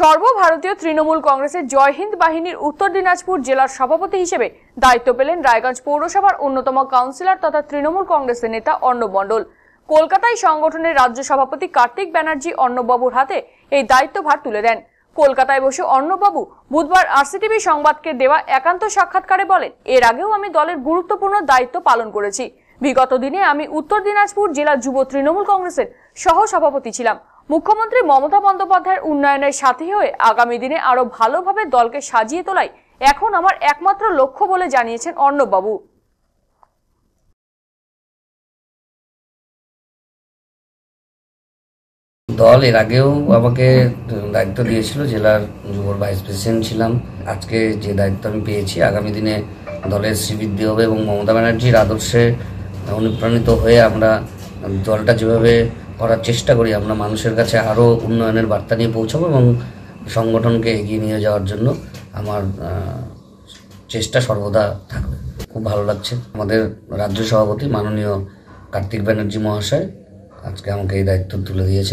সর্বভারতীয় তৃণমূল কংগ্রেসের জয় হিন্দ বাহিনীর উত্তর দিনাজপুর জেলার সভাপতি হিসেবে দায়িত্ব পেলেন রায়গঞ্জ পৌরসভার অন্যতম কাউন্সিলর তথা তৃণমূল কংগ্রেসের নেতা অর্ণব মণ্ডল কলকাতায় সংগঠনের রাজ্য সভাপতি কার্তিক ব্যানার্জি অর্ণববাবুর হাতে এই দায়িত্বভার তুলে দেন কলকাতায় বসে অর্ণববাবু বুধবার আরসিটিভি সংবাদকে দেওয়া একান্ত সাক্ষাৎকারে বলেন এর আগেও আমি দলের গুরুত্বপূর্ণ দায়িত্ব পালন করেছি বিগত দিনে আমি উত্তর দিনাজপুর জেলা যুব তৃণমূল কংগ্রেসের সহ সভাপতি ছিলাম মুখ্যমন্ত্রী মমতা বন্দ্যোপাধ্যায়ের উন্নয়নের সাথে হয়ে আগামী দিনে আরও ভালোভাবে দলকে সাজিয়ে তোলাই এখন আমার একমাত্র লক্ষ্য বলে জানিয়েছেন অর্ণববাবু দল এর আগেও আমাকে দায়িত্ব দিয়েছিল জেলার যুবর ভাইস প্রেসিডেন্ট ছিলাম আজকে যে দায়িত্ব আমি পেয়েছি আগামী দিনে দলের শ্রীবৃদ্ধি হবে এবং মমতা ব্যানার্জির আদর্শে অনুপ্রাণিত হয়ে আমরা দলটা যেভাবে করার চেষ্টা করি আমরা মানুষের কাছে আরও উন্নয়নের বার্তা নিয়ে পৌঁছাবো এবং সংগঠনকে এগিয়ে নিয়ে যাওয়ার জন্য আমার চেষ্টা সর্বদা থাকবে খুব ভালো লাগছে আমাদের রাজ্য সভাপতি মাননীয় কার্তিক ব্যানার্জি মহাশয় আজকে আমাকে এই দায়িত্ব তুলে দিয়েছেন